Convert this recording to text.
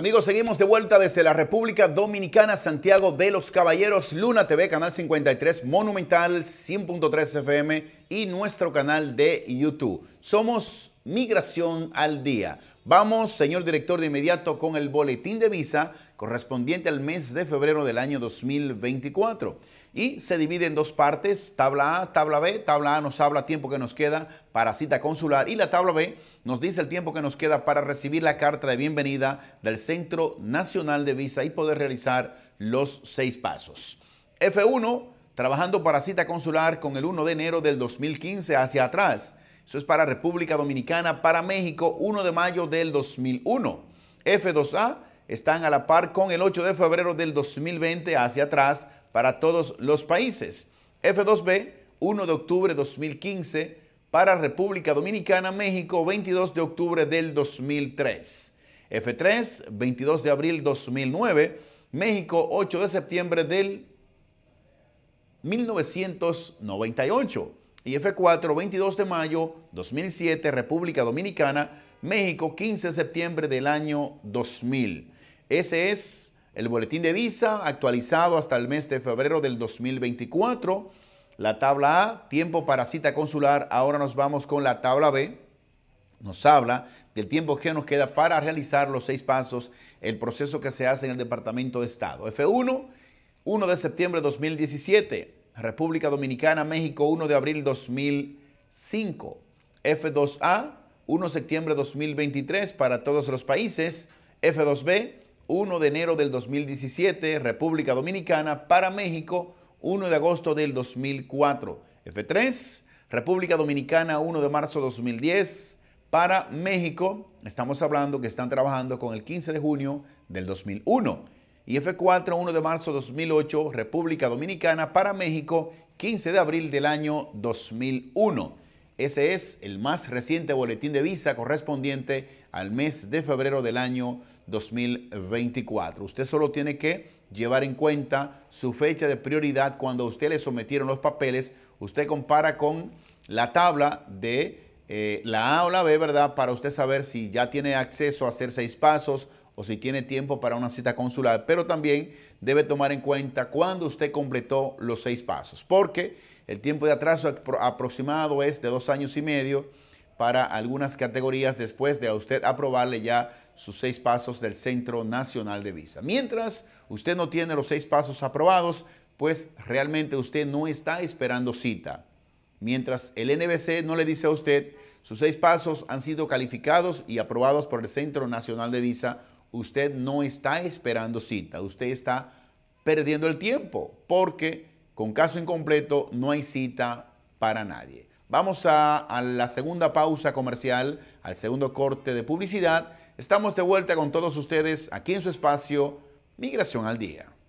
Amigos, seguimos de vuelta desde la República Dominicana, Santiago de los Caballeros, Luna TV, Canal 53, Monumental 100.3 FM y nuestro canal de YouTube. Somos Migración al Día. Vamos, señor director, de inmediato con el boletín de visa correspondiente al mes de febrero del año 2024. Y se divide en dos partes, tabla A, tabla B. Tabla A nos habla tiempo que nos queda para cita consular y la tabla B nos dice el tiempo que nos queda para recibir la carta de bienvenida del Centro Nacional de Visa y poder realizar los seis pasos. F1, trabajando para cita consular con el 1 de enero del 2015 hacia atrás eso es para República Dominicana, para México, 1 de mayo del 2001. F2A están a la par con el 8 de febrero del 2020 hacia atrás para todos los países. F2B, 1 de octubre 2015 para República Dominicana, México, 22 de octubre del 2003. F3, 22 de abril 2009, México, 8 de septiembre del 1998. Y F4, 22 de mayo 2007, República Dominicana, México, 15 de septiembre del año 2000. Ese es el boletín de visa actualizado hasta el mes de febrero del 2024. La tabla A, tiempo para cita consular. Ahora nos vamos con la tabla B. Nos habla del tiempo que nos queda para realizar los seis pasos, el proceso que se hace en el Departamento de Estado. F1, 1 de septiembre de 2017. República Dominicana, México, 1 de abril 2005. F2A, 1 de septiembre 2023 para todos los países. F2B, 1 de enero del 2017, República Dominicana, para México, 1 de agosto del 2004. F3, República Dominicana, 1 de marzo 2010. Para México, estamos hablando que están trabajando con el 15 de junio del 2001 y F4 1 de marzo 2008, República Dominicana para México 15 de abril del año 2001. Ese es el más reciente boletín de visa correspondiente al mes de febrero del año 2024. Usted solo tiene que llevar en cuenta su fecha de prioridad cuando usted le sometieron los papeles. Usted compara con la tabla de eh, la A o la B, ¿verdad? Para usted saber si ya tiene acceso a hacer seis pasos o si tiene tiempo para una cita consular, pero también debe tomar en cuenta cuando usted completó los seis pasos, porque el tiempo de atraso aproximado es de dos años y medio para algunas categorías después de a usted aprobarle ya sus seis pasos del Centro Nacional de Visa. Mientras usted no tiene los seis pasos aprobados, pues realmente usted no está esperando cita. Mientras el NBC no le dice a usted, sus seis pasos han sido calificados y aprobados por el Centro Nacional de Visa usted no está esperando cita, usted está perdiendo el tiempo porque con caso incompleto no hay cita para nadie. Vamos a, la segunda pausa comercial, al segundo corte de publicidad. Estamos de vuelta con todos ustedes aquí en su espacio Migración al Día.